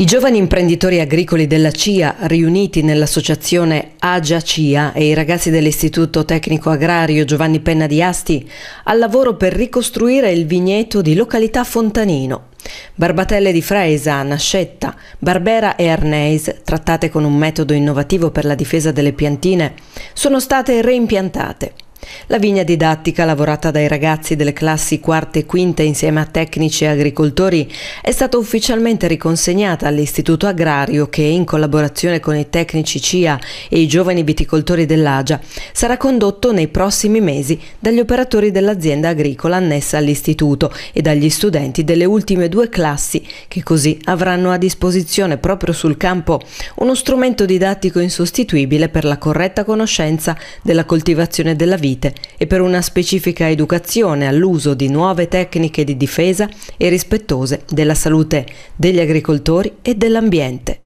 I giovani imprenditori agricoli della CIA riuniti nell'associazione Agia CIA e i ragazzi dell'Istituto Tecnico Agrario Giovanni Penna di Asti al lavoro per ricostruire il vigneto di località Fontanino. Barbatelle di Fresa, Nascetta, Barbera e Arneis, trattate con un metodo innovativo per la difesa delle piantine, sono state reimpiantate. La vigna didattica lavorata dai ragazzi delle classi quarta e quinta insieme a tecnici e agricoltori è stata ufficialmente riconsegnata all'Istituto Agrario che in collaborazione con i tecnici CIA e i giovani viticoltori dell'Agia sarà condotto nei prossimi mesi dagli operatori dell'azienda agricola annessa all'istituto e dagli studenti delle ultime due classi che così avranno a disposizione proprio sul campo uno strumento didattico insostituibile per la corretta conoscenza della coltivazione della vigna vite e per una specifica educazione all'uso di nuove tecniche di difesa e rispettose della salute degli agricoltori e dell'ambiente.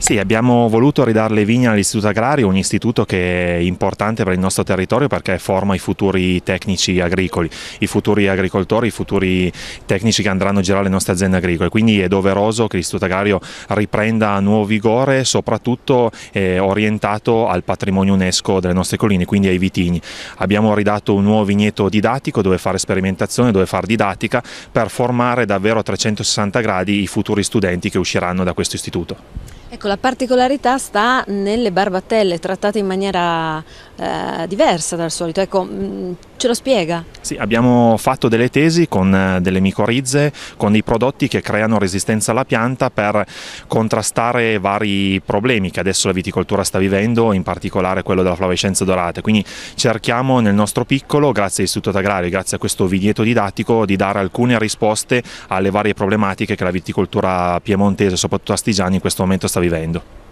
Sì, abbiamo voluto ridare le vigne all'Istituto Agrario, un istituto che è importante per il nostro territorio perché forma i futuri tecnici agricoli, i futuri agricoltori, i futuri tecnici che andranno a girare le nostre aziende agricole, quindi è doveroso che l'Istituto Agrario riprenda nuovo vigore, soprattutto eh, orientato al patrimonio UNESCO delle nostre colline, quindi ai vitigni. Abbiamo ridato un nuovo vigneto didattico dove fare sperimentazione, dove fare didattica per formare davvero a 360 gradi i futuri studenti che usciranno da questo istituto. Ecco, la particolarità sta nelle barbatelle trattate in maniera eh, diversa dal solito. Ecco, mm, Ce lo spiega? Sì, abbiamo fatto delle tesi con eh, delle micorizze, con dei prodotti che creano resistenza alla pianta per contrastare vari problemi che adesso la viticoltura sta vivendo, in particolare quello della flavescenza dorata. Quindi cerchiamo nel nostro piccolo, grazie all'Istituto Agrario, grazie a questo vigneto didattico, di dare alcune risposte alle varie problematiche che la viticoltura piemontese, soprattutto astigiani, in questo momento sta vivendo.